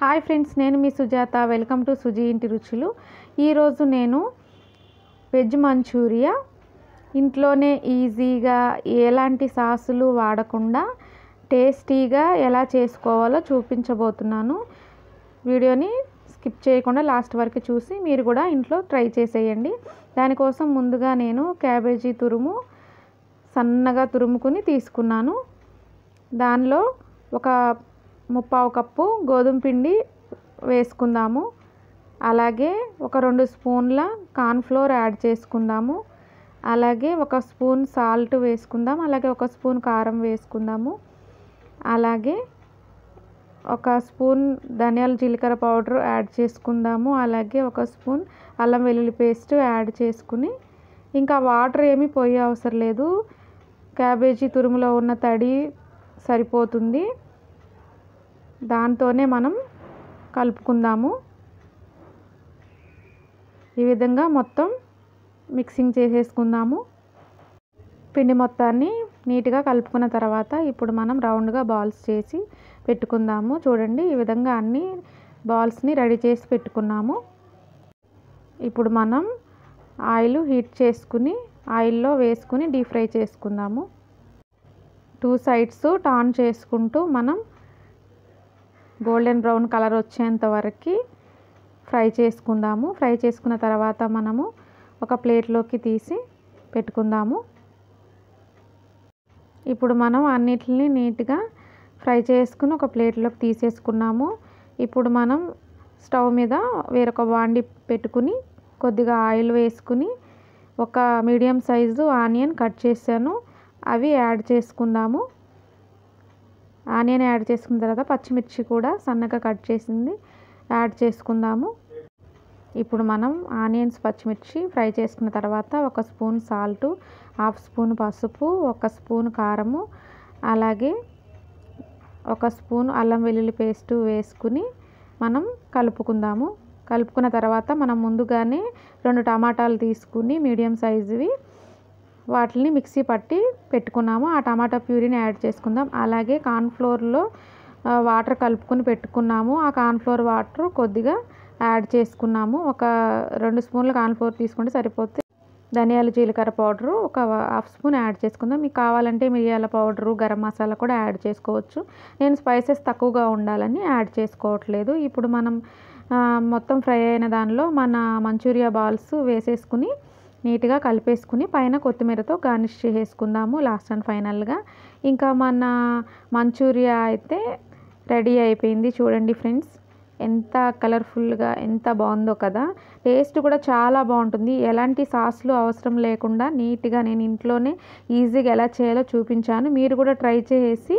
hi friends నేను మీ Sujatha welcome to Suji ఇంటి రుచులు ఈరోజు నేను వెజ్ మంచూరియా ఇంట్లోనే ఈజీగా ఎలాంటి సాసులు వాడకుండా టేస్టీగా ఎలా చేసుకోవాలో చూపించబోతున్నాను వీడియోని స్కిప్ చేయకుండా లాస్ట్ వరకు చూసి మీరు కూడా ఇంట్లో ట్రై చేసేయండి దానికోసం ముందుగా నేను క్యాబేజీ తురుము సన్నగా తురుముకుని తీసుకున్నాను దానిలో ఒక ముప్పావు కప్పు గోధుమ పిండి వేసుకుందాము అలాగే ఒక రెండు స్పూన్ల కార్న్ఫ్లోర్ యాడ్ చేసుకుందాము అలాగే ఒక స్పూన్ సాల్ట్ వేసుకుందాం అలాగే ఒక స్పూన్ కారం వేసుకుందాము అలాగే ఒక స్పూన్ ధనియాల జీలకర్ర పౌడర్ యాడ్ చేసుకుందాము అలాగే ఒక స్పూన్ అల్లం వెల్లుల్లి పేస్ట్ యాడ్ చేసుకుని ఇంకా వాటర్ ఏమీ పోయే అవసరం లేదు క్యాబేజీ తురుములో ఉన్న తడి సరిపోతుంది దాంతోనే మనం కలుపుకుందాము ఈ విధంగా మొత్తం మిక్సింగ్ చేసేసుకుందాము పిండి మొత్తాన్ని నీట్గా కలుపుకున్న తర్వాత ఇప్పుడు మనం రౌండ్గా బాల్స్ చేసి పెట్టుకుందాము చూడండి ఈ విధంగా అన్ని బాల్స్ని రెడీ చేసి పెట్టుకున్నాము ఇప్పుడు మనం ఆయిల్ హీట్ చేసుకుని ఆయిల్లో వేసుకుని డీప్ ఫ్రై చేసుకుందాము టూ సైడ్స్ టాన్ చేసుకుంటూ మనం గోల్డెన్ బ్రౌన్ కలర్ వచ్చేంత వరకు ఫ్రై చేసుకుందాము ఫ్రై చేసుకున్న తర్వాత మనము ఒక ప్లేట్లోకి తీసి పెట్టుకుందాము ఇప్పుడు మనం అన్నిటిని నీట్గా ఫ్రై చేసుకుని ఒక ప్లేట్లోకి తీసేసుకున్నాము ఇప్పుడు మనం స్టవ్ మీద వేరొక బాండి పెట్టుకుని కొద్దిగా ఆయిల్ వేసుకుని ఒక మీడియం సైజు ఆనియన్ కట్ చేశాను అవి యాడ్ చేసుకుందాము ఆనియన్ యాడ్ చేసుకున్న తర్వాత పచ్చిమిర్చి కూడా సన్నగా కట్ చేసింది యాడ్ చేసుకుందాము ఇప్పుడు మనం ఆనియన్స్ పచ్చిమిర్చి ఫ్రై చేసుకున్న తర్వాత ఒక స్పూన్ సాల్ట్ హాఫ్ స్పూన్ పసుపు ఒక స్పూన్ కారము అలాగే ఒక స్పూన్ అల్లం వెల్లుల్లి పేస్ట్ వేసుకుని మనం కలుపుకుందాము కలుపుకున్న తర్వాత మనం ముందుగానే రెండు టమాటాలు తీసుకుని మీడియం సైజువి వాటిని మిక్సీ పట్టి పెట్టుకున్నాము ఆ టమాటా ప్యూరీని యాడ్ చేసుకుందాం అలాగే కార్న్ఫ్లోర్లో వాటర్ కలుపుకొని పెట్టుకున్నాము ఆ కార్న్ఫ్లోర్ వాటర్ కొద్దిగా యాడ్ చేసుకున్నాము ఒక రెండు స్పూన్లు కార్న్ఫ్లోర్ తీసుకుంటే సరిపోతుంది ధనియాల జీలకర్ర పౌడరు ఒక హాఫ్ స్పూన్ యాడ్ చేసుకుందాం మీకు కావాలంటే మిరియాల పౌడరు గరం మసాలా కూడా యాడ్ చేసుకోవచ్చు నేను స్పైసెస్ తక్కువగా ఉండాలని యాడ్ చేసుకోవట్లేదు ఇప్పుడు మనం మొత్తం ఫ్రై అయిన దానిలో మన మంచూరియా బాల్స్ వేసేసుకుని నీట్గా కలిపేసుకుని పైన కొత్తిమీరతో గార్నిష్ చేసేసుకుందాము లాస్ట్ అండ్ ఫైనల్గా ఇంకా మన మంచూరియా అయితే రెడీ అయిపోయింది చూడండి ఫ్రెండ్స్ ఎంత కలర్ఫుల్గా ఎంత బాగుందో కదా టేస్ట్ కూడా చాలా బాగుంటుంది ఎలాంటి సాస్లు అవసరం లేకుండా నీట్గా నేను ఇంట్లోనే ఈజీగా ఎలా చేయాలో చూపించాను మీరు కూడా ట్రై చేసి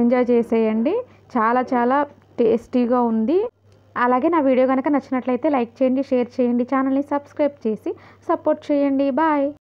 ఎంజాయ్ చేసేయండి చాలా చాలా టేస్టీగా ఉంది అలాగే నా వీడియో కనుక నచ్చినట్లయితే లైక్ చేయండి షేర్ చేయండి ఛానల్ని సబ్స్క్రైబ్ చేసి సపోర్ట్ చేయండి బాయ్